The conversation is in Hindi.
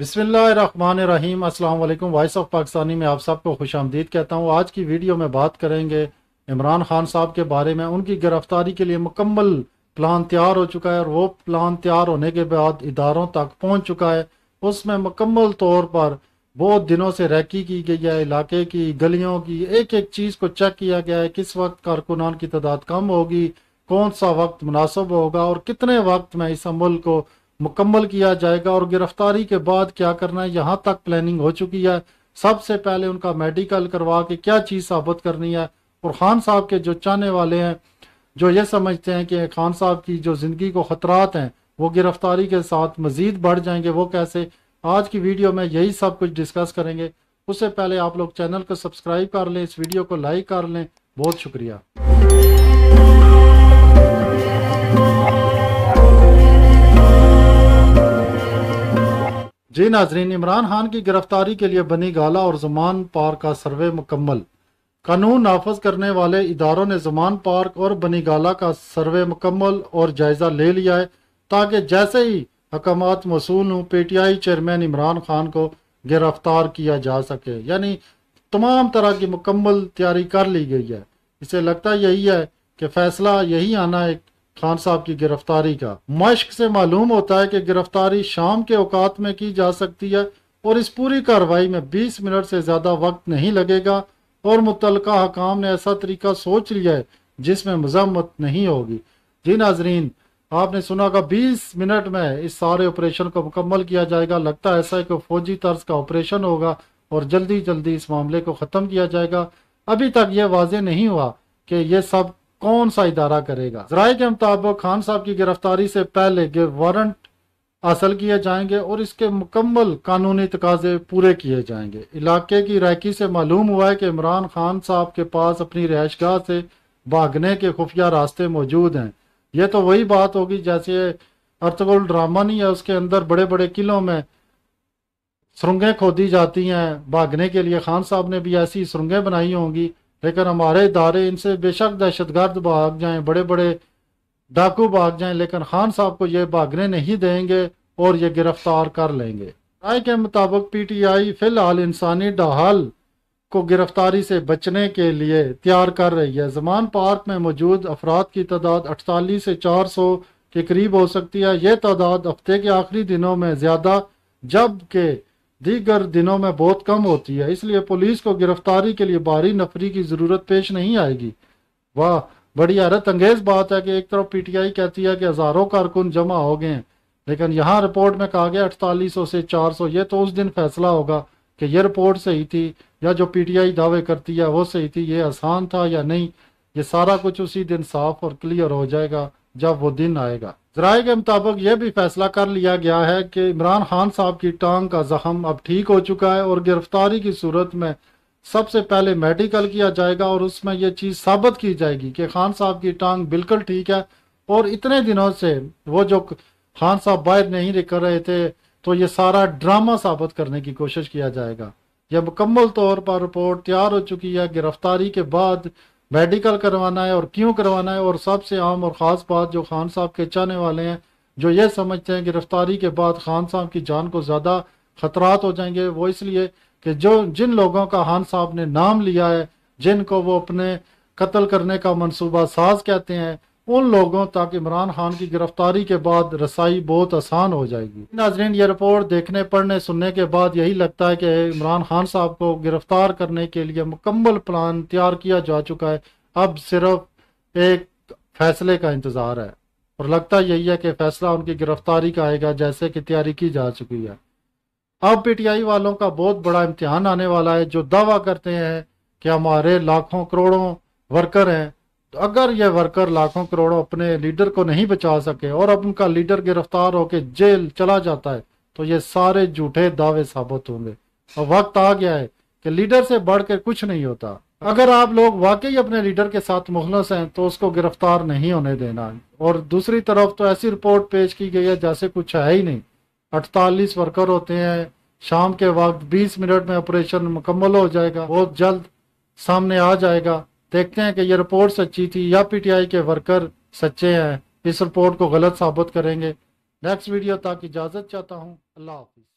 अस्सलाम अल्लाम वॉइस ऑफ पाकिस्तानी में आप सबको खुश आमदीद कहता हूँ आज की वीडियो में बात करेंगे इमरान खान साहब के बारे में उनकी गिरफ्तारी के लिए मुकम्मल प्लान तैयार हो चुका है और वो प्लान तैयार होने के बाद इदारों तक पहुँच चुका है उसमें मुकम्मल तौर पर बहुत दिनों से रैकी की गई है इलाके की गलियों की एक एक चीज़ को चेक किया गया है किस वक्त कारकुनान की तादाद कम होगी कौन सा वक्त मुनासब होगा और कितने वक्त में इस अमल को मुकम्मल किया जाएगा और गिरफ्तारी के बाद क्या करना है यहाँ तक प्लानिंग हो चुकी है सबसे पहले उनका मेडिकल करवा के क्या चीज़ साबित करनी है और खान साहब के जो चाहने वाले हैं जो ये समझते हैं कि खान साहब की जो ज़िंदगी को ख़तरात हैं वो गिरफ्तारी के साथ मज़ीद बढ़ जाएंगे वो कैसे आज की वीडियो में यही सब कुछ डिस्कस करेंगे उससे पहले आप लोग चैनल को सब्सक्राइब कर लें इस वीडियो को लाइक कर लें बहुत शुक्रिया जी नाजरीन इमरान खान की गिरफ्तारी के लिए बनी गाला और जुमान पार्क का सर्वे मुकम्मल कानून नाफज करने वाले इदारों ने जुमान पार्क और बनी गाला का सर्वे मुकम्मल और जायज़ा ले लिया है ताकि जैसे ही अकाम मसूल हूँ P T I chairman Imran Khan को गिरफ्तार किया जा सके यानी तमाम तरह की मुकम्मल तैयारी कर ली गई है इसे लगता यही है कि फैसला यही आना है खान साहब की गिरफ्तारी का मश्क से मालूम होता है कि गिरफ्तारी शाम के औकात में की जा सकती है और इस पूरी कार्रवाई में 20 मिनट से ज़्यादा वक्त नहीं लगेगा और मुतल हकाम ने ऐसा तरीका सोच लिया है जिसमें मजम्मत नहीं होगी जी नाजरीन आपने सुना का 20 मिनट में इस सारे ऑपरेशन को मुकम्मल किया जाएगा लगता है ऐसा है कि फौजी तर्ज का ऑपरेशन होगा और जल्दी जल्दी इस मामले को ख़त्म किया जाएगा अभी तक यह वाजे नहीं हुआ कि यह सब कौन सा इदारा करेगा जराये के मुताबिक खान साहब की गिरफ्तारी से पहले के वारंट हासिल किए जाएंगे और इसके मुकम्मल कानूनी तकाजे पूरे किए जाएंगे इलाके की रायकी से मालूम हुआ है कि इमरान खान साहब के पास अपनी रहायशगाह से भागने के खुफिया रास्ते मौजूद हैं ये तो वही बात होगी जैसे अर्थगोल ड्रामा नहीं है उसके अंदर बड़े बड़े किलों में सुरंगें खोदी जाती हैं भागने के लिए खान साहब ने भी ऐसी सुरंगें बनाई होंगी लेकिन हमारे इदारे इनसे बेशक दहशत गर्द भाग जाए बड़े बड़े डाकू भाग जाए लेकिन खान साहब को ये भागने नहीं देंगे और ये गिरफ्तार कर लेंगे राय के मुताबिक पी टी आई फिलहाल इंसानी डहाल को गिरफ्तारी से बचने के लिए तैयार कर रही है जमान पार्क में मौजूद अफराद की तादाद अठतालीस से चार सौ के करीब हो सकती है यह तादाद हफ्ते के आखिरी दिनों में ज़्यादा जबकि दीगर दिनों में बहुत कम होती है इसलिए पुलिस को गिरफ्तारी के लिए भारी नफरी की ज़रूरत पेश नहीं आएगी वाह बड़ी हैरत अंगेज बात है कि एक तरफ पीटीआई कहती है कि हज़ारों कारकुन जमा हो गए हैं लेकिन यहाँ रिपोर्ट में कहा गया अड़तालीस से सौ ये तो उस दिन फैसला होगा कि यह रिपोर्ट सही थी या जो पीटीआई दावे करती है वो सही थी ये आसान था या नहीं ये सारा कुछ उसी दिन साफ और क्लियर हो जाएगा जब वो दिन आएगा जराये के मुताबिक यह भी फैसला कर लिया गया है कि इमरान खान साहब की टांग का जख्म अब ठीक हो चुका है और गिरफ्तारी की सूरत में सबसे पहले मेडिकल किया जाएगा और उसमें यह चीज़ साबित की जाएगी कि खान साहब की टांग बिल्कुल ठीक है और इतने दिनों से वो जो खान साहब बाहर नहीं कर रहे थे तो ये सारा ड्रामा साबित करने की कोशिश किया जाएगा यह मुकम्मल तौर पर रिपोर्ट तैयार हो चुकी है गिरफ्तारी के बाद मेडिकल करवाना है और क्यों करवाना है और सबसे आम और ख़ास बात जो खान साहब के चाहने वाले हैं जो ये समझते हैं गिरफ्तारी के बाद खान साहब की जान को ज़्यादा खतरात हो जाएंगे वो इसलिए कि जो जिन लोगों का खान साहब ने नाम लिया है जिनको वो अपने कत्ल करने का मनसूबा साज कहते हैं उन लोगों तक इमरान खान की गिरफ्तारी के बाद रसाई बहुत आसान हो जाएगी नाजरीन ये रिपोर्ट देखने पढ़ने सुनने के बाद यही लगता है कि इमरान खान साहब को गिरफ्तार करने के लिए मुकम्मल प्लान तैयार किया जा चुका है अब सिर्फ एक फैसले का इंतज़ार है और लगता यही है कि फैसला उनकी गिरफ्तारी का आएगा जैसे कि तैयारी की जा चुकी है अब पीटीआई वालों का बहुत बड़ा इम्तहान आने वाला है जो दावा करते हैं कि हमारे लाखों करोड़ों वर्कर हैं तो अगर ये वर्कर लाखों करोड़ों अपने लीडर को नहीं बचा सके और अब उनका लीडर गिरफ्तार होकर जेल चला जाता है तो ये सारे झूठे दावे साबित होंगे और वक्त आ गया है कि लीडर से बढ़कर कुछ नहीं होता अगर आप लोग वाकई अपने लीडर के साथ मुखलस हैं तो उसको गिरफ्तार नहीं होने देना और दूसरी तरफ तो ऐसी रिपोर्ट पेश की गई है जैसे कुछ है ही नहीं अड़तालीस वर्कर होते हैं शाम के वक्त बीस मिनट में ऑपरेशन मुकम्मल हो जाएगा बहुत जल्द सामने आ जाएगा देखते हैं कि ये रिपोर्ट सच्ची थी या पीटीआई के वर्कर सच्चे हैं इस रिपोर्ट को गलत साबित करेंगे नेक्स्ट वीडियो तक इजाज़त चाहता हूँ अल्लाह हाफिज़